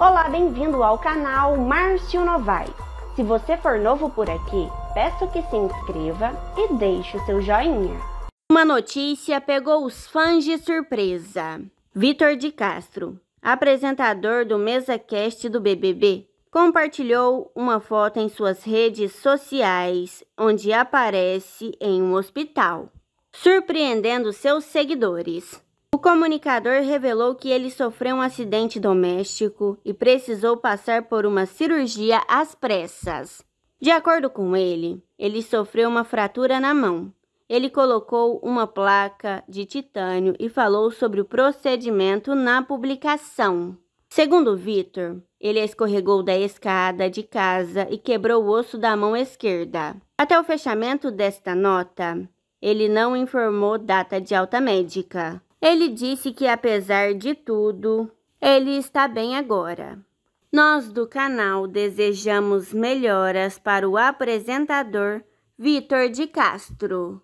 Olá, bem-vindo ao canal Márcio Novaes. Se você for novo por aqui, peço que se inscreva e deixe o seu joinha. Uma notícia pegou os fãs de surpresa. Vitor de Castro, apresentador do MesaCast do BBB, compartilhou uma foto em suas redes sociais onde aparece em um hospital, surpreendendo seus seguidores. O comunicador revelou que ele sofreu um acidente doméstico e precisou passar por uma cirurgia às pressas. De acordo com ele, ele sofreu uma fratura na mão. Ele colocou uma placa de titânio e falou sobre o procedimento na publicação. Segundo Vitor, ele escorregou da escada de casa e quebrou o osso da mão esquerda. Até o fechamento desta nota, ele não informou data de alta médica. Ele disse que, apesar de tudo, ele está bem agora. Nós do canal desejamos melhoras para o apresentador Vitor de Castro.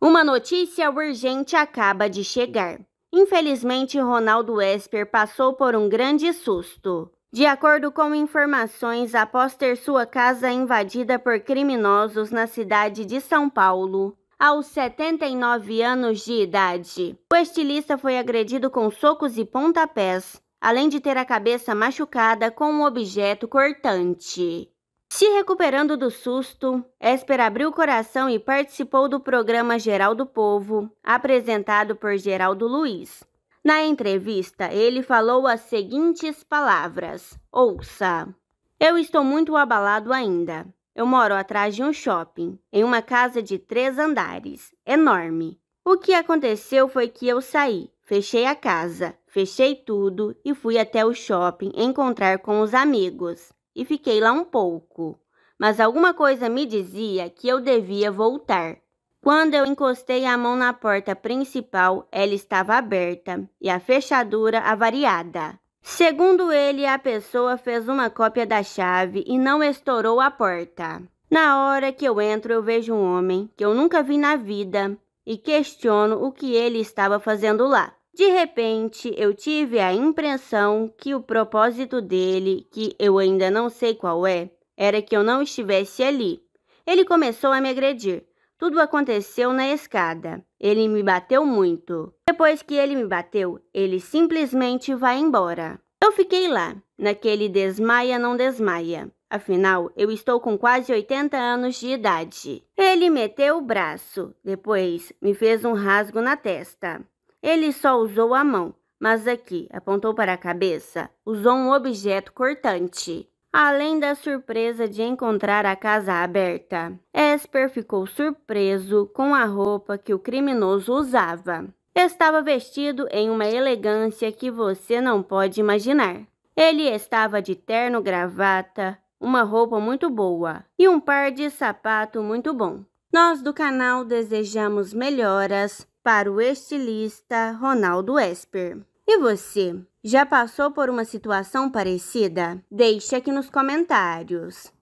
Uma notícia urgente acaba de chegar. Infelizmente, Ronaldo Esper passou por um grande susto. De acordo com informações, após ter sua casa invadida por criminosos na cidade de São Paulo, aos 79 anos de idade. O estilista foi agredido com socos e pontapés, além de ter a cabeça machucada com um objeto cortante. Se recuperando do susto, Esper abriu o coração e participou do programa Geral do Povo, apresentado por Geraldo Luiz. Na entrevista, ele falou as seguintes palavras: Ouça, eu estou muito abalado ainda. Eu moro atrás de um shopping, em uma casa de três andares, enorme. O que aconteceu foi que eu saí, fechei a casa, fechei tudo e fui até o shopping encontrar com os amigos. E fiquei lá um pouco, mas alguma coisa me dizia que eu devia voltar. Quando eu encostei a mão na porta principal, ela estava aberta e a fechadura avariada. Segundo ele, a pessoa fez uma cópia da chave e não estourou a porta. Na hora que eu entro, eu vejo um homem que eu nunca vi na vida e questiono o que ele estava fazendo lá. De repente, eu tive a impressão que o propósito dele, que eu ainda não sei qual é, era que eu não estivesse ali. Ele começou a me agredir. Tudo aconteceu na escada. Ele me bateu muito. Depois que ele me bateu, ele simplesmente vai embora. Eu fiquei lá, naquele desmaia não desmaia. Afinal, eu estou com quase 80 anos de idade. Ele meteu o braço, depois me fez um rasgo na testa. Ele só usou a mão, mas aqui apontou para a cabeça, usou um objeto cortante além da surpresa de encontrar a casa aberta. Esper ficou surpreso com a roupa que o criminoso usava. Estava vestido em uma elegância que você não pode imaginar. Ele estava de terno gravata, uma roupa muito boa e um par de sapato muito bom. Nós do canal desejamos melhoras para o estilista Ronaldo Esper. E você? Já passou por uma situação parecida? Deixe aqui nos comentários.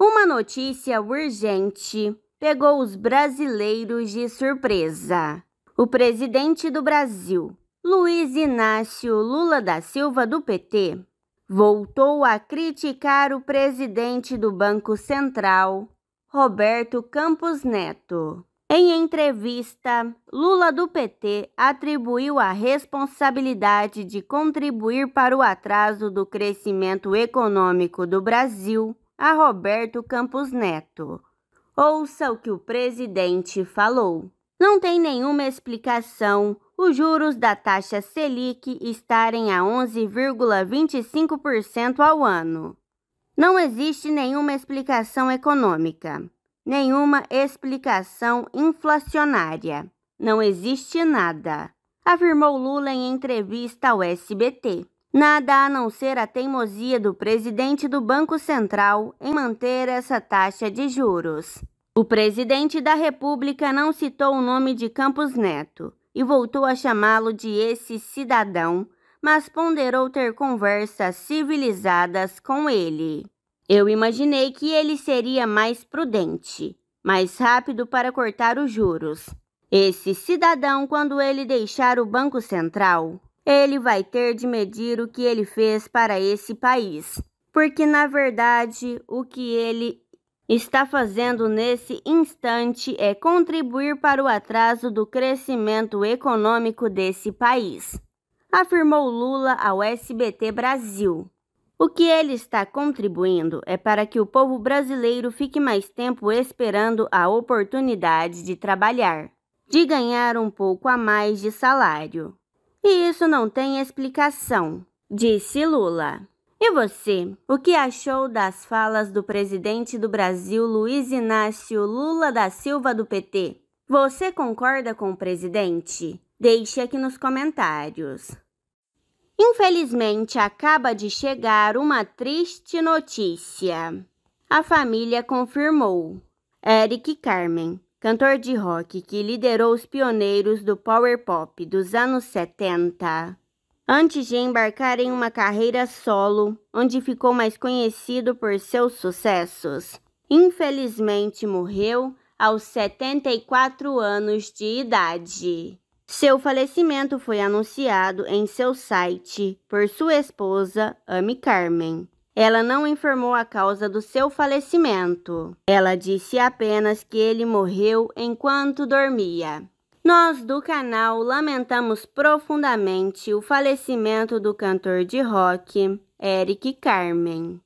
Uma notícia urgente pegou os brasileiros de surpresa. O presidente do Brasil, Luiz Inácio Lula da Silva, do PT, voltou a criticar o presidente do Banco Central, Roberto Campos Neto. Em entrevista, Lula do PT atribuiu a responsabilidade de contribuir para o atraso do crescimento econômico do Brasil a Roberto Campos Neto. Ouça o que o presidente falou. Não tem nenhuma explicação os juros da taxa Selic estarem a 11,25% ao ano. Não existe nenhuma explicação econômica nenhuma explicação inflacionária. Não existe nada, afirmou Lula em entrevista ao SBT. Nada a não ser a teimosia do presidente do Banco Central em manter essa taxa de juros. O presidente da República não citou o nome de Campos Neto e voltou a chamá-lo de esse cidadão, mas ponderou ter conversas civilizadas com ele. Eu imaginei que ele seria mais prudente, mais rápido para cortar os juros. Esse cidadão, quando ele deixar o Banco Central, ele vai ter de medir o que ele fez para esse país. Porque, na verdade, o que ele está fazendo nesse instante é contribuir para o atraso do crescimento econômico desse país, afirmou Lula ao SBT Brasil. O que ele está contribuindo é para que o povo brasileiro fique mais tempo esperando a oportunidade de trabalhar, de ganhar um pouco a mais de salário. E isso não tem explicação, disse Lula. E você, o que achou das falas do presidente do Brasil, Luiz Inácio Lula da Silva do PT? Você concorda com o presidente? Deixe aqui nos comentários. Infelizmente, acaba de chegar uma triste notícia. A família confirmou. Eric Carmen, cantor de rock que liderou os pioneiros do power pop dos anos 70, antes de embarcar em uma carreira solo, onde ficou mais conhecido por seus sucessos. Infelizmente morreu aos 74 anos de idade. Seu falecimento foi anunciado em seu site por sua esposa, Amy Carmen. Ela não informou a causa do seu falecimento. Ela disse apenas que ele morreu enquanto dormia. Nós do canal lamentamos profundamente o falecimento do cantor de rock Eric Carmen.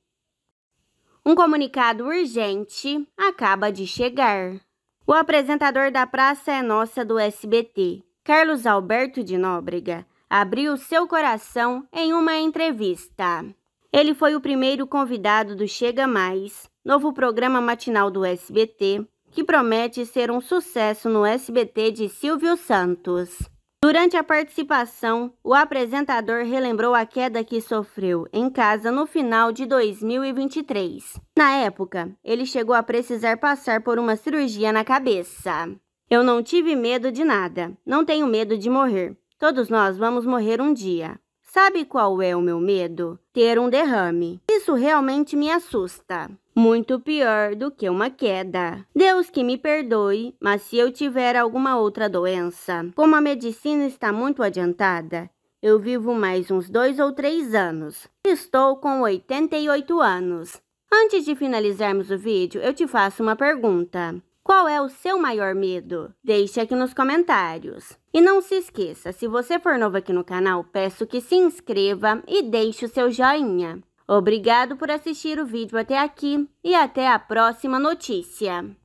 Um comunicado urgente acaba de chegar. O apresentador da Praça é Nossa do SBT, Carlos Alberto de Nóbrega abriu seu coração em uma entrevista. Ele foi o primeiro convidado do Chega Mais, novo programa matinal do SBT, que promete ser um sucesso no SBT de Silvio Santos. Durante a participação, o apresentador relembrou a queda que sofreu em casa no final de 2023. Na época, ele chegou a precisar passar por uma cirurgia na cabeça. Eu não tive medo de nada, não tenho medo de morrer. Todos nós vamos morrer um dia. Sabe qual é o meu medo? Ter um derrame. Isso realmente me assusta. Muito pior do que uma queda. Deus que me perdoe, mas se eu tiver alguma outra doença, como a medicina está muito adiantada, eu vivo mais uns dois ou três anos. Estou com 88 anos. Antes de finalizarmos o vídeo, eu te faço uma pergunta. Qual é o seu maior medo? Deixe aqui nos comentários. E não se esqueça, se você for novo aqui no canal, peço que se inscreva e deixe o seu joinha. Obrigado por assistir o vídeo até aqui e até a próxima notícia.